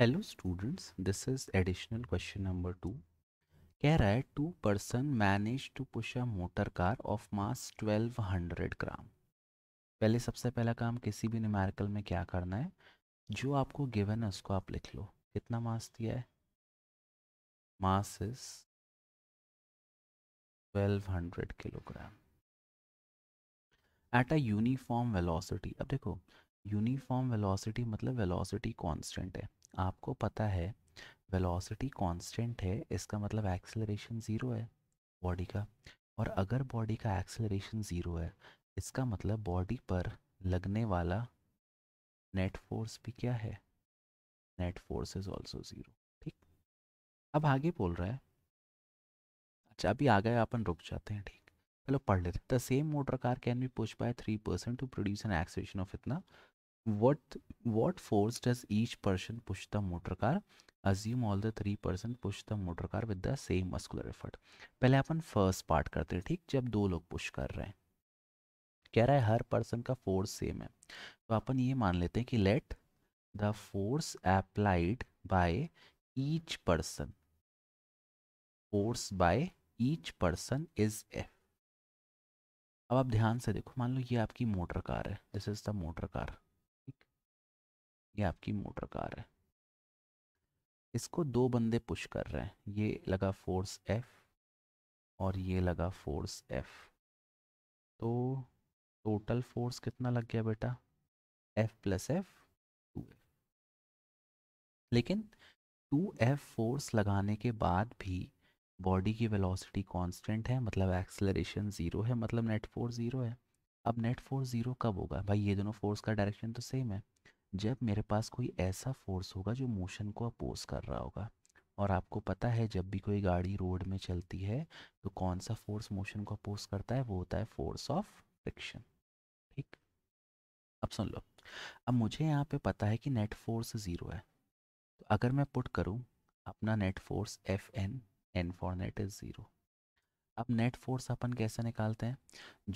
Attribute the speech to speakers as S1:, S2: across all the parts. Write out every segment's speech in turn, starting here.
S1: hello students this is additional question number two कह रहा है two person manage to push a motor car of mass 1200 gram पहले सबसे पहला काम किसी भी न्यूमेरिकल में क्या करना है जो आपको गिवन है उसको आप लिख लो कितना मास दिया है mass is 1200 kilogram at a uniform velocity अब देखो यूनिफॉर्म वेलोसिटी मतलब वेलोसिटी कांस्टेंट है आपको पता है वेलोसिटी कांस्टेंट है इसका मतलब एक्सेलरेशन ज़ीरो है बॉडी का और अगर बॉडी का एक्सेलरेशन ज़ीरो है इसका मतलब बॉडी पर लगने वाला नेट फोर्स भी क्या है net force is also zero ठीक अब आगे बोल रहा है अच्छा अभी आ गए अपन रुक जाते हैं ठीक चलो पढ़ लेते the same motor car can be push by three percent to produce an acceleration of इतना what what force does each person push the motor car assume all the three person push the motor car with the same muscular effort पहले अपन first part करते हैं ठीक जब दो लोग push कर रहे हैं कह रहा है हर पर्सन का फोर्स सेम है तो अपन ये मान लेते हैं कि let the force applied by each person force by each person is F अब आप ध्यान से देखो मान लो ये आपकी मोटर कार है this is the motor car ये आपकी मोटर कार है इसको दो बंदे पुश कर रहे हैं ये लगा फोर्स एफ और ये लगा फोर्स एफ तो टोटल फोर्स कितना लग गया बेटा F plus F two F लेकिन टू एफ फोर्स लगाने के बाद भी बॉडी की वेलोसिटी कांस्टेंट है मतलब एक्सलरेशन ज़ीरो है मतलब नेट फोर्स ज़ीरो है अब नेट फोर्स ज़ीरो कब होगा भाई ये दोनों फोर्स का डायरेक्शन तो सेम है जब मेरे पास कोई ऐसा फोर्स होगा जो मोशन को अपोज कर रहा होगा और आपको पता है जब भी कोई गाड़ी रोड में चलती है तो कौन सा फोर्स मोशन को अपोज करता है वो होता है फोर्स ऑफ फ्रिक्शन ठीक अब सुन लो अब मुझे यहाँ पे पता है कि नेट फोर्स ज़ीरो है तो अगर मैं पुट करूँ अपना net force F N N for net is zero अब नेट फोर्स अपन कैसे निकालते हैं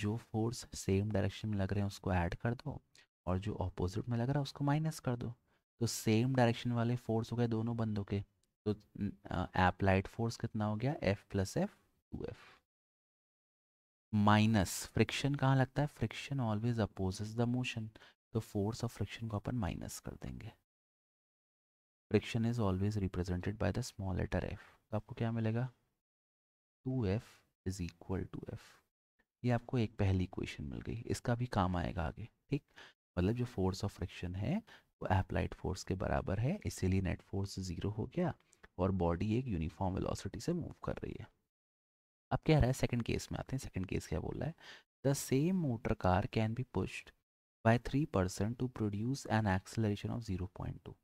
S1: जो फोर्स सेम डायरेक्शन में लग रहे हैं उसको ऐड कर दो और जो ऑपोजिट में लग रहा है उसको माइनस कर दो तो सेम डायरेक्शन वाले फोर्स हो गए दोनों बंदों के तो एप्लाइड फोर्स कितना हो गया F plus F two F minus friction कहाँ लगता है friction always opposes the motion तो फोर्स ऑफ फ्रिक्शन को अपन माइनस कर देंगे friction is always represented by the small letter F तो आपको क्या मिलेगा two F is equal to F ये आपको एक पहली क्वेश्चन मिल गई इसका भी काम आएगा आगे ठीक मतलब जो फोर्स ऑफ फ्रिक्शन है वो अप्लाइड फोर्स के बराबर है इसीलिए नेट फोर्स ज़ीरो हो गया और बॉडी एक यूनिफॉर्म वेलोसिटी से मूव कर रही है अब कह रहा है सेकंड केस में आते हैं सेकंड केस क्या बोल रहा है the same motor car can be pushed by three person to produce an acceleration of zero point two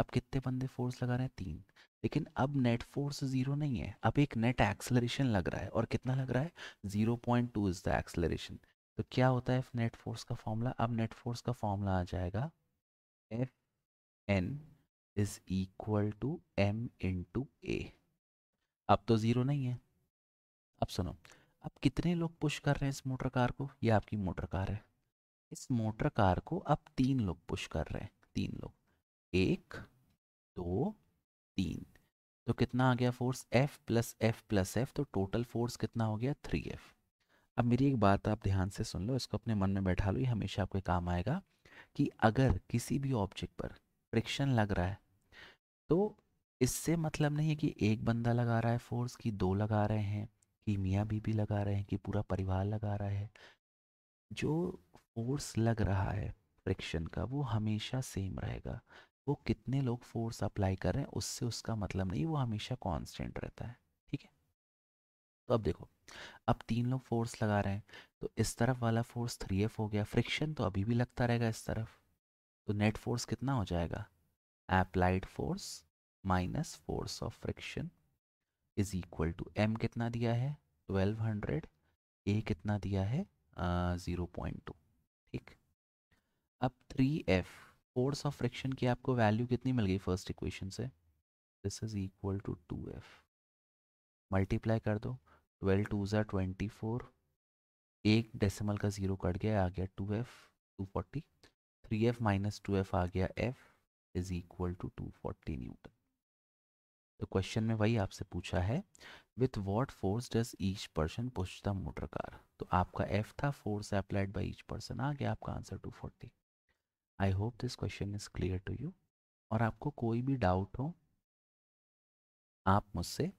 S1: अब कितने बंदे फोर्स लगा रहे हैं तीन लेकिन अब नेट फोर्स जीरो नहीं है अब एक नेट एक्सलरेशन लग रहा है और कितना लग रहा है zero point two is the acceleration तो क्या होता है नेट फोर्स का फॉर्मूला अब नेट फोर्स का फॉर्मूला आ जाएगा F N is equal to M into A अब तो ज़ीरो नहीं है अब सुनो अब कितने लोग पुश कर रहे हैं इस मोटर कार को ये आपकी मोटर कार है इस मोटर कार को अब तीन लोग पुश कर रहे हैं तीन लोग एक दो तीन तो कितना आ गया force F plus F plus F तो टोटल फोर्स कितना हो गया थ्री एफ अब मेरी एक बात आप ध्यान से सुन लो इसको अपने मन में बैठा लो ये हमेशा आपके काम आएगा कि अगर किसी भी ऑब्जेक्ट पर फ्रिक्शन लग रहा है तो इससे मतलब नहीं है कि एक बंदा लगा रहा है फोर्स कि दो लगा रहे हैं कि मियाँ बीबी लगा रहे हैं कि पूरा परिवार लगा रहा है जो फोर्स लग रहा है फ्रिक्शन का वो हमेशा सेम रहेगा वो कितने लोग फोर्स अप्लाई कर रहे हैं उससे उसका मतलब नहीं वो हमेशा कांस्टेंट रहता है ठीक है तो अब देखो अब तीन लोग फोर्स लगा रहे हैं तो इस तरफ वाला फोर्स थ्री एफ हो गया फ्रिक्शन तो अभी भी लगता रहेगा इस तरफ तो नेट फोर्स कितना हो जाएगा applied force minus force of friction is equal to M कितना दिया है ट्वेल्व हंड्रेड ए कितना दिया है ज़ीरो पॉइंट टू ठीक अब three F force of friction की आपको वैल्यू कितनी मिल गई फर्स्ट इक्वेशन से this is equal to two F multiply कर दो ट्वेल्व टू ज़ा ट्वेंटी फोर एक डेसिमल का ज़ीरो कट गया आ गया two F two forty three F minus two F आ गया F is equal to two forty newton तो क्वेश्चन में वही आपसे पूछा है with what force does each person push the motor car तो आपका एफ था force applied by each person आ गया आपका answer two forty I hope this question is clear to you और आपको कोई भी डाउट हो आप मुझसे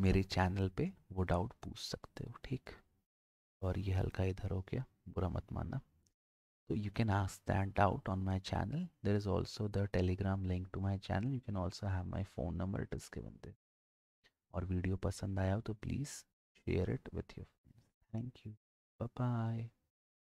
S1: मेरे चैनल पे वो डाउट पूछ सकते हो ठीक और ये हल्का इधर हो गया बुरा मत मानना तो you can ask that doubt on my channel there is also the Telegram link to my channel you can also have my phone number it is given और वीडियो पसंद आया हो तो please share it with your friends thank you bye